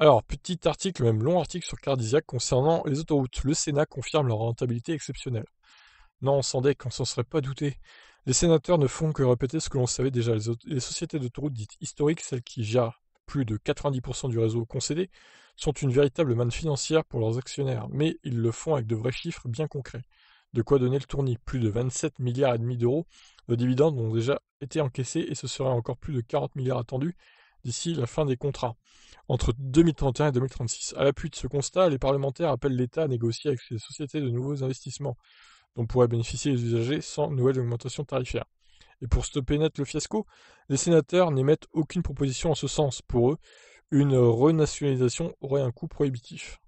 Alors, petit article, même long article sur Cardisiac concernant les autoroutes. Le Sénat confirme leur rentabilité exceptionnelle. Non, sans deck, on s'en serait pas douté. Les sénateurs ne font que répéter ce que l'on savait déjà. Les, les sociétés d'autoroutes dites historiques, celles qui gèrent plus de 90% du réseau concédé, sont une véritable manne financière pour leurs actionnaires, mais ils le font avec de vrais chiffres bien concrets. De quoi donner le tournis, plus de 27 milliards et demi d'euros de dividendes ont déjà été encaissés et ce serait encore plus de 40 milliards attendus d'ici la fin des contrats entre 2031 et 2036. À l'appui de ce constat, les parlementaires appellent l'État à négocier avec ses sociétés de nouveaux investissements dont pourraient bénéficier les usagers sans nouvelle augmentation tarifaire. Et pour stopper net le fiasco, les sénateurs n'émettent aucune proposition en ce sens. Pour eux, une renationalisation aurait un coût prohibitif.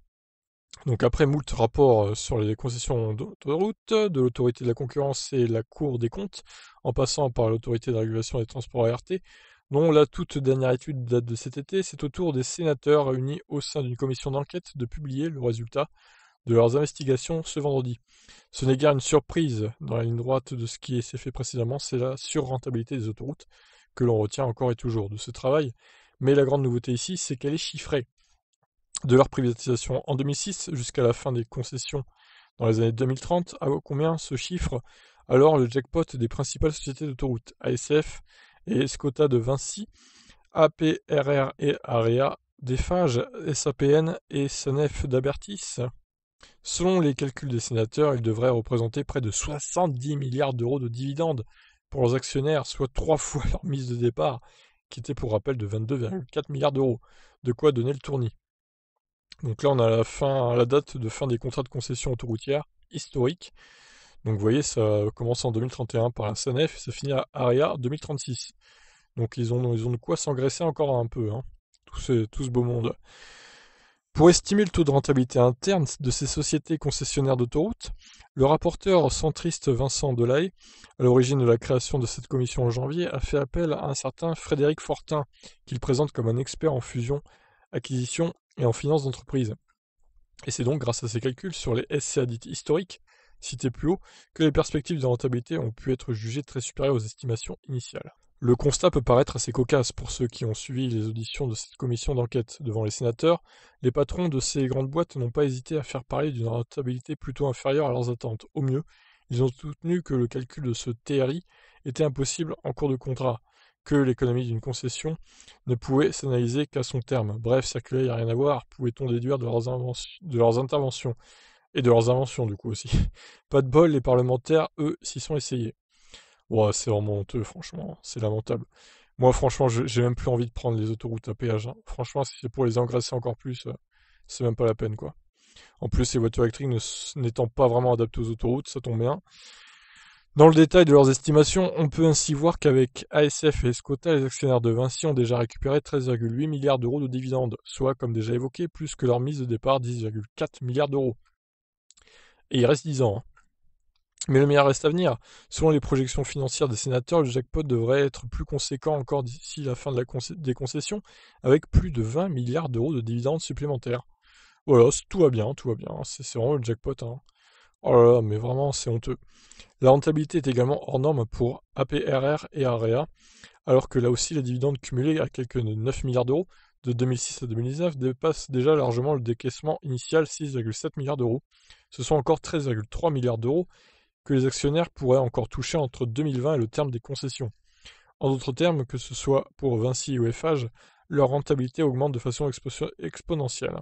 Donc après moult rapports euh, sur les concessions d'autoroutes, de l'autorité de la concurrence et la Cour des comptes, en passant par l'autorité de régulation des transports ART, dont la toute dernière étude date de cet été, c'est au tour des sénateurs réunis au sein d'une commission d'enquête de publier le résultat de leurs investigations ce vendredi. Ce n'est guère une surprise dans la ligne droite de ce qui s'est fait précédemment, c'est la surrentabilité des autoroutes que l'on retient encore et toujours de ce travail, mais la grande nouveauté ici, c'est qu'elle est chiffrée. De leur privatisation en 2006 jusqu'à la fin des concessions dans les années 2030, à combien se chiffre alors le jackpot des principales sociétés d'autoroutes ASF, et SCOTA de Vinci, APRR et AREA, des SAPN et SNF d'Abertis. Selon les calculs des sénateurs, ils devraient représenter près de 70 milliards d'euros de dividendes pour leurs actionnaires, soit trois fois leur mise de départ, qui était pour rappel de 22,4 milliards d'euros, de quoi donner le tournis. Donc là, on a la, la date de fin des contrats de concession autoroutière historique, donc vous voyez, ça commence en 2031 par la SANEF et ça finit à ARIA 2036. Donc ils ont, ils ont de quoi s'engraisser encore un peu, hein, tout, ce, tout ce beau monde. Pour estimer le taux de rentabilité interne de ces sociétés concessionnaires d'autoroutes, le rapporteur centriste Vincent Delaye, à l'origine de la création de cette commission en janvier, a fait appel à un certain Frédéric Fortin, qu'il présente comme un expert en fusion, acquisition et en finance d'entreprise. Et c'est donc grâce à ses calculs sur les SCA dites historiques Cité plus haut, que les perspectives de rentabilité ont pu être jugées très supérieures aux estimations initiales. Le constat peut paraître assez cocasse pour ceux qui ont suivi les auditions de cette commission d'enquête devant les sénateurs. Les patrons de ces grandes boîtes n'ont pas hésité à faire parler d'une rentabilité plutôt inférieure à leurs attentes. Au mieux, ils ont soutenu que le calcul de ce TRI était impossible en cours de contrat, que l'économie d'une concession ne pouvait s'analyser qu'à son terme. Bref, il n'y a rien à voir, pouvait-on déduire de leurs interventions. Et de leurs inventions, du coup, aussi. Pas de bol, les parlementaires, eux, s'y sont essayés. Ouais, c'est vraiment honteux, franchement. C'est lamentable. Moi, franchement, j'ai même plus envie de prendre les autoroutes à péage. Hein. Franchement, si c'est pour les engraisser encore plus, euh, c'est même pas la peine, quoi. En plus, les voitures électriques n'étant pas vraiment adaptées aux autoroutes, ça tombe bien. Dans le détail de leurs estimations, on peut ainsi voir qu'avec ASF et Escota, les actionnaires de Vinci ont déjà récupéré 13,8 milliards d'euros de dividendes, soit, comme déjà évoqué, plus que leur mise de départ 10,4 milliards d'euros et il reste 10 ans. Hein. Mais le meilleur reste à venir. Selon les projections financières des sénateurs, le jackpot devrait être plus conséquent encore d'ici la fin des concessions, avec plus de 20 milliards d'euros de dividendes supplémentaires. Voilà, tout va bien, tout va bien. C'est vraiment le jackpot. Hein. Oh là mais vraiment, c'est honteux. La rentabilité est également hors norme pour APRR et AREA, e alors que là aussi, les dividendes cumulés à quelques 9 milliards d'euros de 2006 à 2019 dépasse déjà largement le décaissement initial 6,7 milliards d'euros. Ce sont encore 13,3 milliards d'euros que les actionnaires pourraient encore toucher entre 2020 et le terme des concessions. En d'autres termes, que ce soit pour Vinci ou Eiffage, leur rentabilité augmente de façon exponentielle.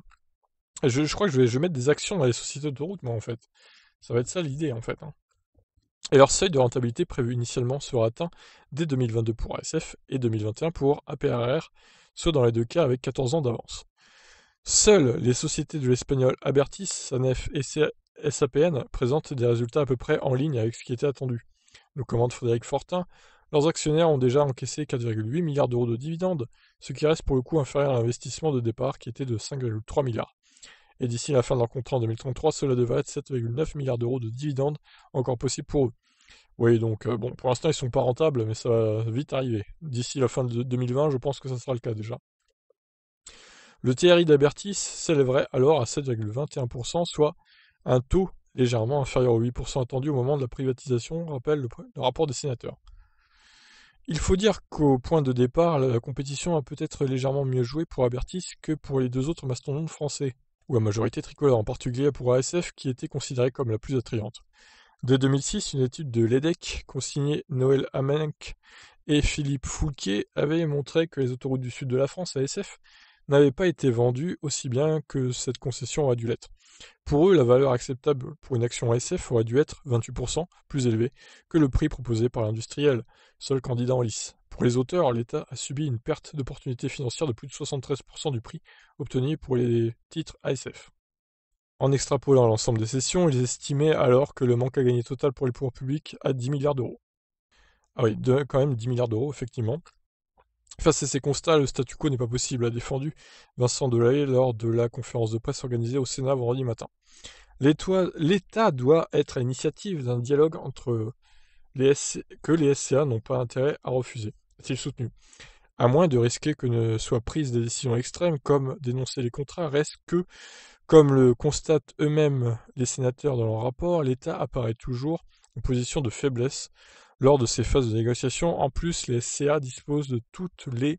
Je, crois que je vais, je mettre des actions dans les sociétés autoroutes, moi, en fait. Ça va être ça l'idée, en fait. Hein. Et leur seuil de rentabilité prévu initialement sera atteint dès 2022 pour ASF et 2021 pour APRR, ce dans les deux cas avec 14 ans d'avance. Seules les sociétés de l'espagnol Abertis, Sanef et SAPN présentent des résultats à peu près en ligne avec ce qui était attendu. Nous commande Frédéric Fortin, leurs actionnaires ont déjà encaissé 4,8 milliards d'euros de dividendes, ce qui reste pour le coup inférieur à l'investissement de départ qui était de 5,3 milliards. Et d'ici la fin de leur contrat en 2033, cela devrait être 7,9 milliards d'euros de dividendes encore possible pour eux. Oui, donc euh, bon, pour l'instant, ils sont pas rentables, mais ça va vite arriver. D'ici la fin de 2020, je pense que ça sera le cas déjà. Le TRI d'Abertis s'élèverait alors à 7,21%, soit un taux légèrement inférieur aux 8% attendu au moment de la privatisation, rappelle le, rapport des sénateurs. Il faut dire qu'au point de départ, la compétition a peut-être légèrement mieux joué pour Abertis que pour les deux autres mastodontes français, ou à majorité tricolore, en particulier pour ASF qui était considérée comme la plus attrayante de 2006, une étude de l'EDEC, consignée Noël Amenck et Philippe Fouquet, avait montré que les autoroutes du sud de la France, ASF, n'avaient pas été vendues aussi bien que cette concession aurait dû l'être. Pour eux, la valeur acceptable pour une action ASF aurait dû être 28% plus élevée que le prix proposé par l'industriel, seul candidat en lice. Pour les auteurs, l'État a subi une perte d'opportunité financière de plus de 73% du prix obtenu pour les titres ASF. En extrapolant l'ensemble des sessions, ils estimaient alors que le manque à gagner total pour les pouvoirs publics à 10 milliards d'euros. Ah oui, quand même 10 milliards d'euros, effectivement. Face à ces constats, le statu quo n'est pas possible, a défendu Vincent Delahaye lors de la conférence de presse organisée au Sénat vendredi matin. L'État doit être à l'initiative d'un dialogue entre les que les SCA n'ont pas intérêt à refuser, a-t-il soutenu. À moins de risquer que ne soient prises des décisions extrêmes, comme dénoncer les contrats, reste que comme le constatent eux-mêmes les sénateurs dans leur rapport, l'État apparaît toujours en position de faiblesse lors de ces phases de négociation. En plus, les CA disposent de toutes les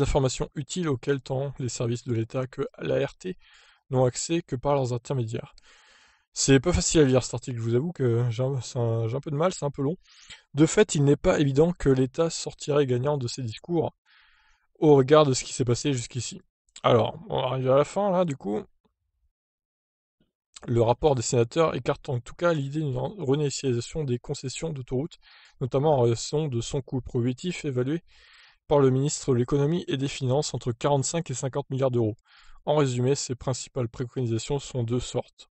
informations utiles auxquelles tant les services de l'État que l'ART n'ont accès que par leurs intermédiaires. C'est pas facile à lire cet article, je vous avoue que j'ai un, peu de mal, c'est un peu long. De fait, il n'est pas évident que l'État sortirait gagnant de ces discours au regard de ce qui s'est passé jusqu'ici. Alors, on arrive à la fin là, du coup. Le rapport des sénateurs écarte en tout cas l'idée d'une renégociation des concessions d'autoroutes, notamment en raison de son coût prohibitif évalué par le ministre de l'économie et des finances entre 45 et 50 milliards d'euros. En résumé, ses principales préconisations sont deux sortes.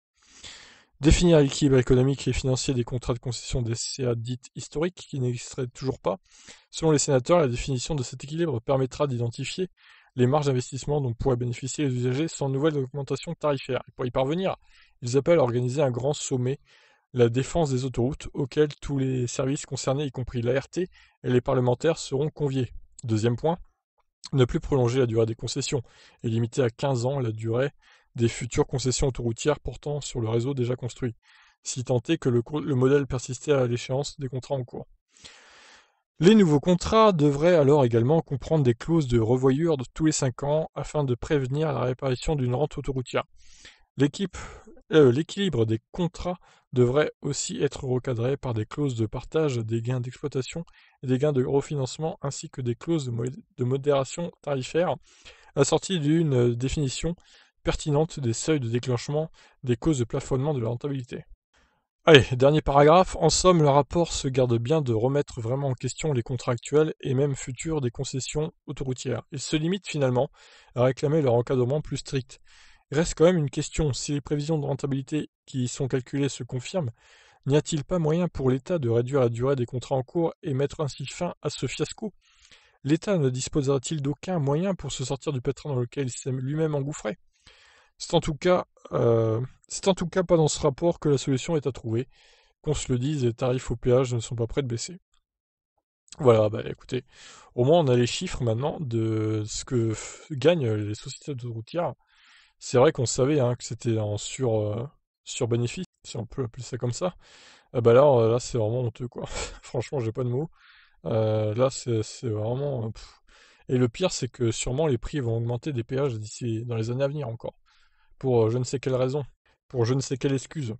Définir l'équilibre économique et financier des contrats de concession des CA dites historiques qui n'existeraient toujours pas. Selon les sénateurs, la définition de cet équilibre permettra d'identifier les marges d'investissement dont pourraient bénéficier les usagers sans nouvelle augmentation tarifaire. pour y parvenir, ils appellent à organiser un grand sommet la défense des autoroutes auquel tous les services concernés, y compris l'ART et les parlementaires, seront conviés. Deuxième point, ne plus prolonger la durée des concessions et limiter à 15 ans la durée des futures concessions autoroutières portant sur le réseau déjà construit, si tant que le, modèle persistait à l'échéance des contrats en cours. Les nouveaux contrats devraient alors également comprendre des clauses de revoyure de tous les 5 ans afin de prévenir la réparation d'une rente autoroutière. L'équipe euh, l'équilibre des contrats devrait aussi être recadré par des clauses de partage des gains d'exploitation et des gains de refinancement ainsi que des clauses de, modération tarifaire assorties d'une euh, définition pertinente des seuils de déclenchement des causes de plafonnement de la rentabilité. Allez, dernier paragraphe. En somme, le rapport se garde bien de remettre vraiment en question les contrats actuels et même futurs des concessions autoroutières. Il se limite finalement à réclamer leur encadrement plus strict. Reste quand même une question, si les prévisions de rentabilité qui y sont calculées se confirment, n'y a-t-il pas moyen pour l'État de réduire la durée des contrats en cours et mettre ainsi fin à ce fiasco L'État ne disposera-t-il d'aucun moyen pour se sortir du pétrin dans lequel il s'est lui-même engouffré C'est en tout cas, euh, c'est en tout cas pas dans ce rapport que la solution est à trouver. Qu'on se le dise, les tarifs au péage ne sont pas prêts de baisser. Voilà, bah écoutez, au moins on a les chiffres maintenant de ce que gagnent les sociétés de routières c'est vrai qu'on savait hein, que c'était en sur, euh, sur bénéfice, si on peut appeler ça comme ça. Ah bah euh, là, c'est vraiment honteux, quoi. Franchement, j'ai pas de mots. Euh, là, c'est vraiment. Et le pire, c'est que sûrement les prix vont augmenter des péages d'ici dans les années à venir encore. Pour je ne sais quelle raison, pour je ne sais quelle excuse.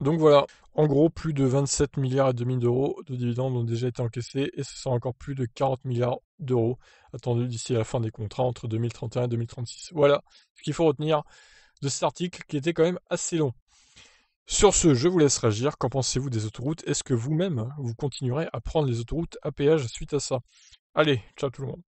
Donc voilà, en gros, plus de 27 milliards et demi d'euros de dividendes ont déjà été encaissés et ce sera encore plus de 40 milliards d'euros attendus d'ici à la fin des contrats entre 2031 et 2036. Voilà ce qu'il faut retenir de cet article qui était quand même assez long. Sur ce, je vous laisse réagir. Qu'en pensez-vous des autoroutes Est-ce que vous-même, vous continuerez à prendre les autoroutes à péage suite à ça Allez, ciao tout le monde.